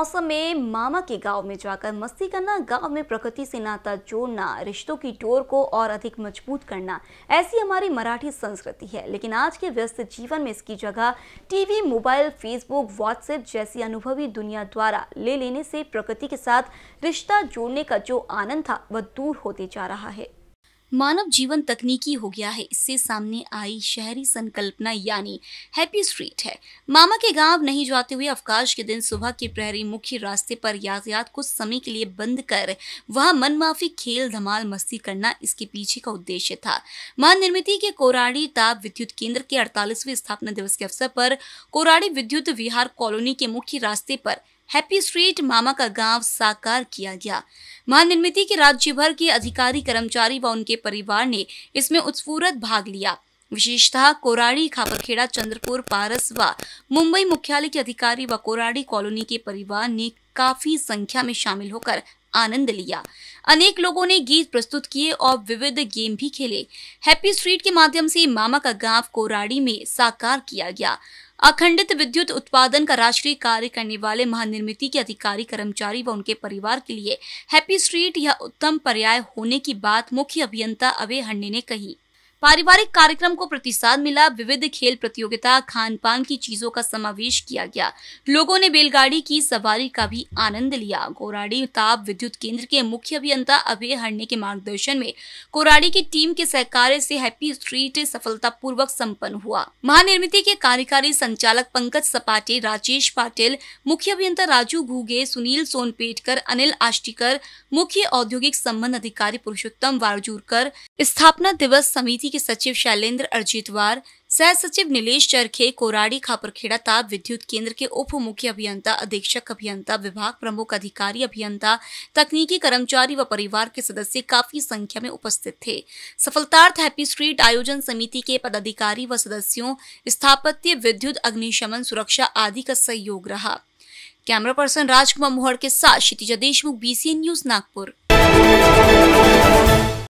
मौसम में मामा के गांव में जाकर मस्ती करना गांव में प्रकृति से नाता जोड़ना रिश्तों की टोर को और अधिक मजबूत करना ऐसी हमारी मराठी संस्कृति है लेकिन आज के व्यस्त जीवन में इसकी जगह टीवी मोबाइल फेसबुक व्हाट्सएप जैसी अनुभवी दुनिया द्वारा ले लेने से प्रकृति के साथ रिश्ता जोड़ने का जो आनंद था वह दूर होते जा रहा है मानव जीवन तकनीकी हो गया है इससे सामने आई शहरी संकल्पना यानी हैप्पी स्ट्रीट है मामा के गांव नहीं जाते हुए अवकाश के दिन सुबह के प्रहरी मुख्य रास्ते पर यातायात कुछ समय के लिए बंद कर वहां मनमाफी खेल धमाल मस्ती करना इसके पीछे का उद्देश्य था मान निर्मिति के कोराड़ी ताप विद्युत केंद्र के अड़तालीसवें स्थापना दिवस के अवसर पर कोराड़ी विद्युत विहार कॉलोनी के मुख्य रास्ते पर हैप्पी स्ट्रीट मामा का गांव साकार किया गया निर्मिति के राज्य भर के अधिकारी कर्मचारी व उनके परिवार ने इसमें उत्स्फूर्त भाग लिया विशेषतः कोराड़ी खापरखेड़ा चंद्रपुर पारस व मुंबई मुख्यालय के अधिकारी व कोराड़ी कॉलोनी के परिवार ने काफी संख्या में शामिल होकर आनंद लिया अनेक लोगों ने गीत प्रस्तुत किए और विविध गेम भी खेले हैप्पी स्ट्रीट के माध्यम से मामा का गांव कोराड़ी में साकार किया गया अखंडित विद्युत उत्पादन का राष्ट्रीय कार्य करने वाले महानिर्मिति के अधिकारी कर्मचारी व उनके परिवार के लिए हैप्पी स्ट्रीट यह उत्तम पर्याय होने की बात मुख्य अभियंता अभय हंडे ने कही पारिवारिक कार्यक्रम को प्रतिसाद मिला विविध खेल प्रतियोगिता खान पान की चीजों का समावेश किया गया लोगों ने बैलगाड़ी की सवारी का भी आनंद लिया कोराड़ी ताप विद्युत केंद्र के मुख्य अभियंता अभय हरने के मार्गदर्शन में कोराड़ी की टीम के सहकार्य से हैप्पी स्ट्रीट सफलतापूर्वक संपन्न हुआ महानिर्मिति के कार्यकारी संचालक पंकज सपाटे राजेश पाटिल मुख्य अभियंता राजू घूगे सुनील सोनपेटकर अनिल आष्टीकर मुख्य औद्योगिक संबंध अधिकारी पुरुषोत्तम वारजूरकर स्थापना दिवस समिति के सचिव शैलेंद्र अर्जितवार सह सचिव नीलेश चरखे कोराड़ी खापरखेड़ा ताप विद्युत केंद्र के उप मुख्य अभियंता अधीक्षक अभियंता विभाग प्रमुख अधिकारी अभियंता तकनीकी कर्मचारी व परिवार के सदस्य काफी संख्या में उपस्थित थे सफलतार्थ हैप्पी स्ट्रीट आयोजन समिति के पदाधिकारी व सदस्यों स्थापत्य विद्युत अग्निशमन सुरक्षा आदि का सहयोग रहा कैमरा पर्सन राजकुमार मोहर के साथ क्षितिजा देशमुख बीसीएन न्यूज नागपुर